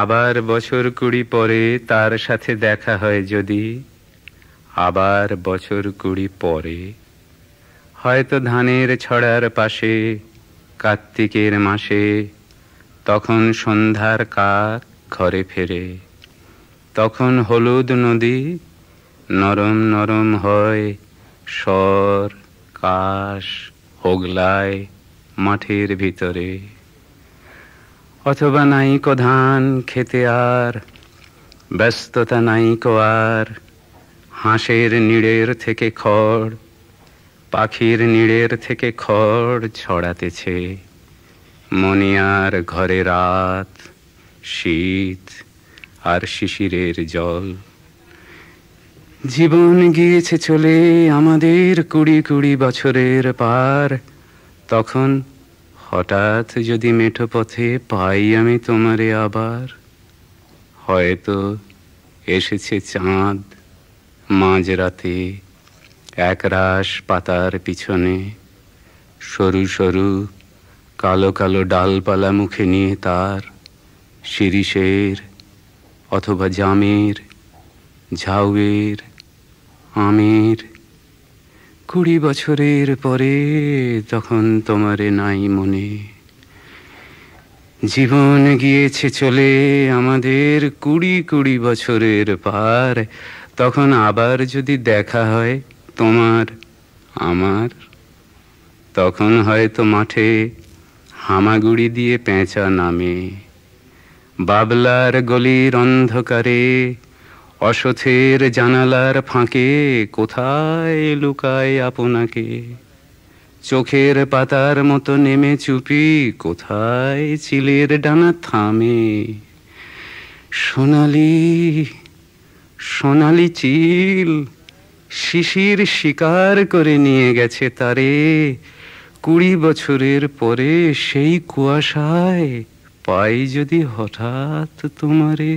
আবার বছর কুড়ি পরে তার সাথে দেখা হয় যদি আবার বছর কুড়ি পরে হয়তো ধানের ছড়ার পাশে কার্তিকের মাসে তখন সন্ধ্যার কাক ঘরে ফেরে তখন হলুদ নদী নরম নরম হয় স্বর কাশ হোগলায় মাঠের ভিতরে অথবা নাই কো ধান খেতে আর ব্যস্ততা নাই কো আর হাঁসের নিড়ের থেকে খড় পাখির নিড়ের থেকে খড় ছড়াতেছে মনিয়ার ঘরে রাত শীত আর শিশিরের জল জীবন গিয়েছে চলে আমাদের কুড়ি কুড়ি বছরের পার তখন হঠাৎ যদি মেঠো পথে পাই আমি তোমারে আবার হয়তো এসেছে চাঁদ মাঝরাতে একরাশ পাতার পিছনে সরু সরু কালো কালো ডালপালা মুখে নিয়ে তার শিরিষের অথবা জামের ঝাউয়ের আমের কুড়ি বছরের পরে তখন তোমারে নাই মনে জীবন গিয়েছে চলে আমাদের কুড়ি কুড়ি বছরের পার তখন আবার যদি দেখা হয় তোমার আমার তখন হয়তো মাঠে হামাগুড়ি দিয়ে পেঁচা নামে বাবলার গলির অন্ধকারে অসথের জানালার ফাঁকে কোথায় লুকায় আপনাকে চোখের পাতার মতো নেমে চুপি কোথায় চিলের ডানা থামে সোনালি সোনালি চিল শিশির শিকার করে নিয়ে গেছে তারে কুড়ি বছরের পরে সেই কুয়াশায় পাই যদি হঠাৎ তোমারে